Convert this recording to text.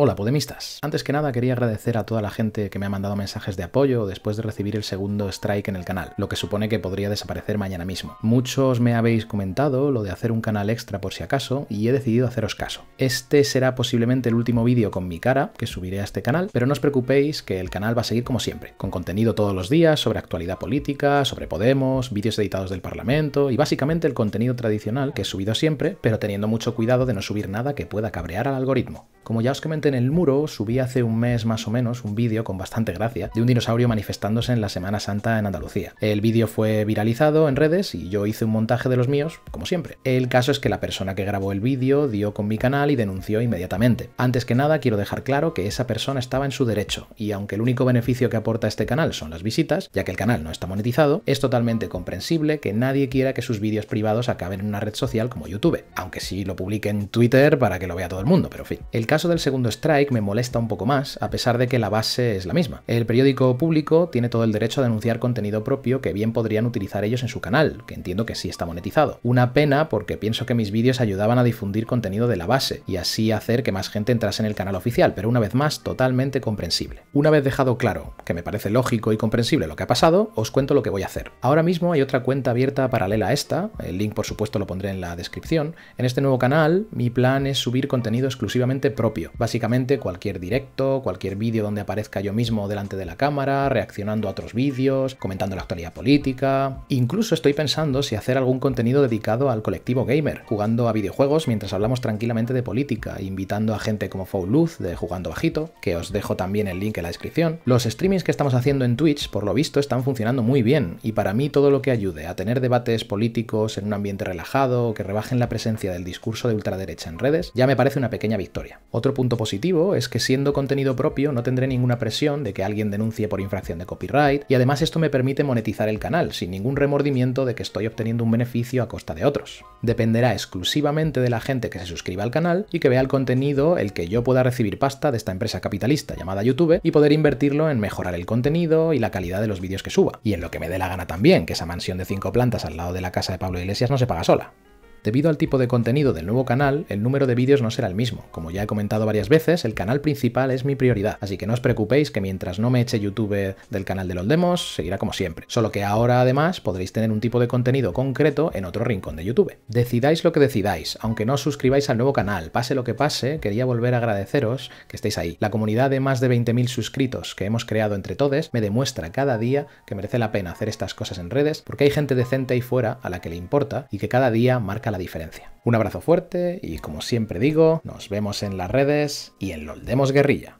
Hola Podemistas. Antes que nada quería agradecer a toda la gente que me ha mandado mensajes de apoyo después de recibir el segundo strike en el canal, lo que supone que podría desaparecer mañana mismo. Muchos me habéis comentado lo de hacer un canal extra por si acaso y he decidido haceros caso. Este será posiblemente el último vídeo con mi cara que subiré a este canal, pero no os preocupéis que el canal va a seguir como siempre, con contenido todos los días sobre actualidad política, sobre Podemos, vídeos editados del Parlamento y básicamente el contenido tradicional que he subido siempre, pero teniendo mucho cuidado de no subir nada que pueda cabrear al algoritmo. Como ya os comenté en el muro subí hace un mes más o menos un vídeo con bastante gracia de un dinosaurio manifestándose en la Semana Santa en Andalucía. El vídeo fue viralizado en redes y yo hice un montaje de los míos, como siempre. El caso es que la persona que grabó el vídeo dio con mi canal y denunció inmediatamente. Antes que nada quiero dejar claro que esa persona estaba en su derecho y aunque el único beneficio que aporta este canal son las visitas, ya que el canal no está monetizado, es totalmente comprensible que nadie quiera que sus vídeos privados acaben en una red social como YouTube, aunque sí lo publique en Twitter para que lo vea todo el mundo, pero en fin. El caso del segundo Strike me molesta un poco más, a pesar de que la base es la misma. El periódico público tiene todo el derecho a denunciar contenido propio que bien podrían utilizar ellos en su canal, que entiendo que sí está monetizado. Una pena porque pienso que mis vídeos ayudaban a difundir contenido de la base y así hacer que más gente entrase en el canal oficial, pero una vez más totalmente comprensible. Una vez dejado claro que me parece lógico y comprensible lo que ha pasado, os cuento lo que voy a hacer. Ahora mismo hay otra cuenta abierta paralela a esta, el link por supuesto lo pondré en la descripción. En este nuevo canal mi plan es subir contenido exclusivamente propio, cualquier directo, cualquier vídeo donde aparezca yo mismo delante de la cámara, reaccionando a otros vídeos, comentando la actualidad política. Incluso estoy pensando si hacer algún contenido dedicado al colectivo gamer, jugando a videojuegos mientras hablamos tranquilamente de política, invitando a gente como Luz de Jugando Bajito, que os dejo también el link en la descripción. Los streamings que estamos haciendo en Twitch, por lo visto, están funcionando muy bien y para mí todo lo que ayude a tener debates políticos en un ambiente relajado, que rebajen la presencia del discurso de ultraderecha en redes, ya me parece una pequeña victoria. Otro punto positivo positivo es que siendo contenido propio no tendré ninguna presión de que alguien denuncie por infracción de copyright y además esto me permite monetizar el canal sin ningún remordimiento de que estoy obteniendo un beneficio a costa de otros. Dependerá exclusivamente de la gente que se suscriba al canal y que vea el contenido el que yo pueda recibir pasta de esta empresa capitalista llamada YouTube y poder invertirlo en mejorar el contenido y la calidad de los vídeos que suba. Y en lo que me dé la gana también, que esa mansión de cinco plantas al lado de la casa de Pablo Iglesias no se paga sola. Debido al tipo de contenido del nuevo canal, el número de vídeos no será el mismo. Como ya he comentado varias veces, el canal principal es mi prioridad, así que no os preocupéis que mientras no me eche YouTube del canal de los demos, seguirá como siempre. Solo que ahora además podréis tener un tipo de contenido concreto en otro rincón de YouTube. Decidáis lo que decidáis, aunque no os suscribáis al nuevo canal, pase lo que pase, quería volver a agradeceros que estéis ahí. La comunidad de más de 20.000 suscritos que hemos creado entre todos me demuestra cada día que merece la pena hacer estas cosas en redes porque hay gente decente ahí fuera a la que le importa y que cada día marca la diferencia. Un abrazo fuerte y como siempre digo, nos vemos en las redes y en los Demos Guerrilla.